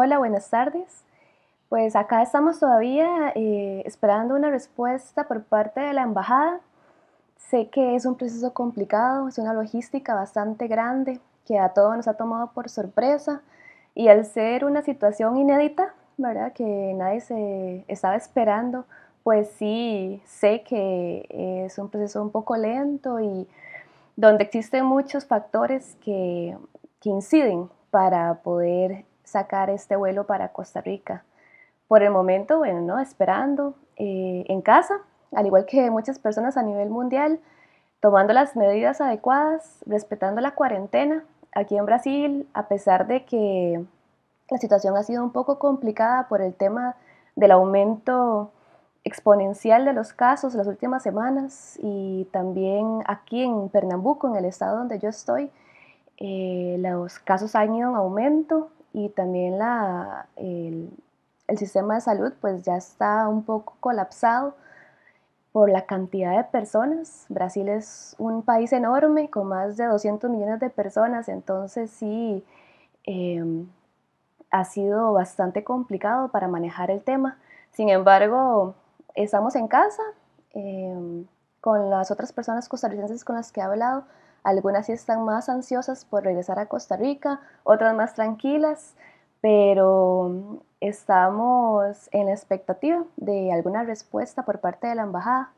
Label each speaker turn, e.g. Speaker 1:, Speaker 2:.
Speaker 1: Hola, buenas tardes. Pues acá estamos todavía eh, esperando una respuesta por parte de la embajada. Sé que es un proceso complicado, es una logística bastante grande que a todos nos ha tomado por sorpresa y al ser una situación inédita, ¿verdad? Que nadie se estaba esperando, pues sí, sé que es un proceso un poco lento y donde existen muchos factores que, que inciden para poder sacar este vuelo para Costa Rica. Por el momento, bueno, ¿no? esperando eh, en casa, al igual que muchas personas a nivel mundial, tomando las medidas adecuadas, respetando la cuarentena. Aquí en Brasil, a pesar de que la situación ha sido un poco complicada por el tema del aumento exponencial de los casos las últimas semanas y también aquí en Pernambuco, en el estado donde yo estoy, eh, los casos han ido en aumento y también la, el, sistema de salud pues ya está un poco colapsado por la cantidad de personas. Brasil es un país enorme con más de 200 millones de personas, entonces sí em, ha sido bastante complicado para manejar el tema. Sin embargo, estamos en casa em, con las otras personas costarricenses con las que he hablado algunas sí están más ansiosas por regresar a Costa Rica, otras más tranquilas, pero mm, estamos en la expectativa de alguna respuesta por parte de la embajada.